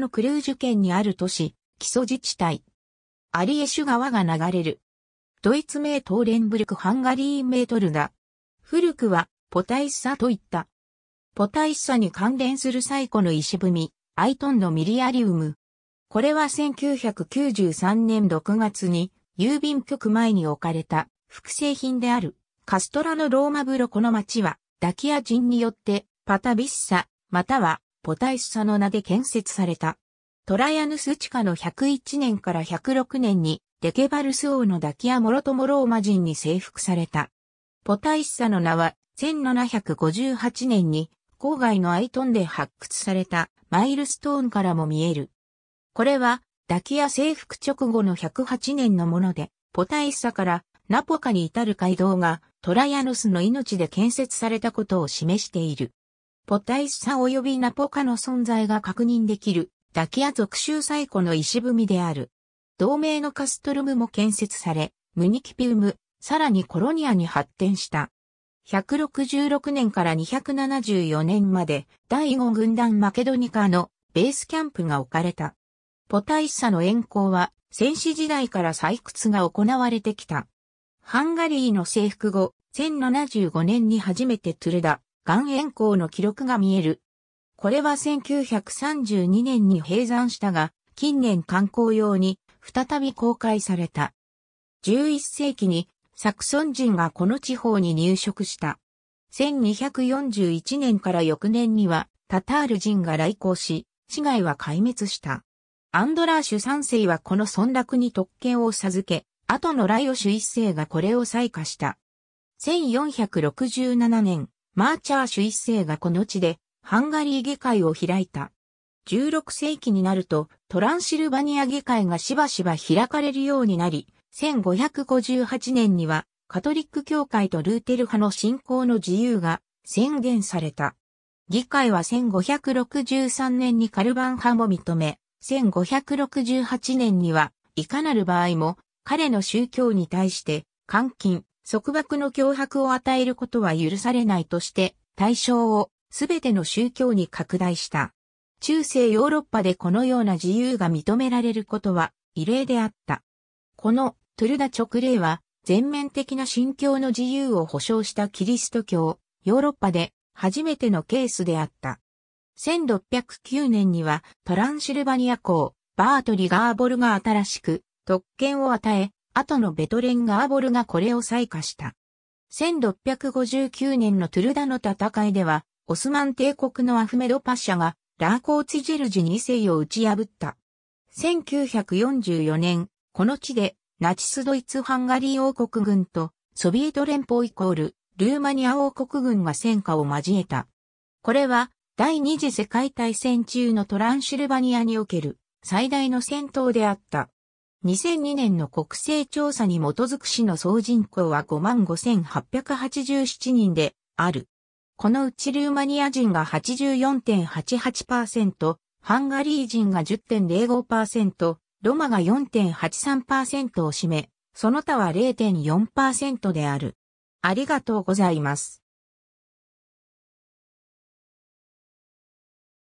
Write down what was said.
のクルージュ県にある都市、基礎自治体。アリエシュ川が流れる。ドイツ名トーレンブルクハンガリーメートルガ。古くはポタイッサといった。ポタイッサに関連する最古の石踏み、アイトンのミリアリウム。これは1993年6月に郵便局前に置かれた複製品であるカストラのローマ風呂この町はダキア人によってパタビッサまたはポタイスサの名で建設された。トラヤヌス地下の101年から106年にデケバルス王のダキア・モロトモローマ人に征服された。ポタイッサの名は1758年に郊外のアイトンで発掘されたマイルストーンからも見える。これはダキア征服直後の108年のもので、ポタイッサからナポカに至る街道がトラヤヌスの命で建設されたことを示している。ポタイッサ及びナポカの存在が確認できる、ダキア属州最古の石踏みである。同盟のカストルムも建設され、ムニキピウム、さらにコロニアに発展した。166年から274年まで第5軍団マケドニカのベースキャンプが置かれた。ポタイッサの沿行は戦死時代から採掘が行われてきた。ハンガリーの征服後、1075年に初めてトゥルダ、岩塩港の記録が見える。これは1932年に閉山したが、近年観光用に再び公開された。11世紀にサクソン人がこの地方に入植した。1241年から翌年にはタタール人が来航し、市街は壊滅した。アンドラーシュ3世はこの村落に特権を授け、後のライオシュ1世がこれを採火した。1467年、マーチャー主一世がこの地でハンガリー議会を開いた。16世紀になるとトランシルバニア議会がしばしば開かれるようになり、1558年にはカトリック教会とルーテル派の信仰の自由が宣言された。議会は1563年にカルバン派も認め、1568年にはいかなる場合も彼の宗教に対して監禁、束縛の脅迫を与えることは許されないとして、対象をすべての宗教に拡大した。中世ヨーロッパでこのような自由が認められることは異例であった。このトゥルダ直令は全面的な信教の自由を保障したキリスト教、ヨーロッパで初めてのケースであった。1609年にはトランシルバニア公、バートリガーボルが新しく特権を与え、後のベトレンガーボルがこれを採火した。1659年のトゥルダの戦いでは、オスマン帝国のアフメドパッシャが、ラーコーツジェルジ2世を打ち破った。1944年、この地で、ナチスドイツ・ハンガリー王国軍と、ソビエト連邦イコール、ルーマニア王国軍が戦火を交えた。これは、第二次世界大戦中のトランシルバニアにおける、最大の戦闘であった。2002年の国勢調査に基づく市の総人口は55,887人である。このうちルーマニア人が84.88%、ハンガリー人が10.05%、ロマが4.83%を占め、その他は0.4%である。ありがとうございます。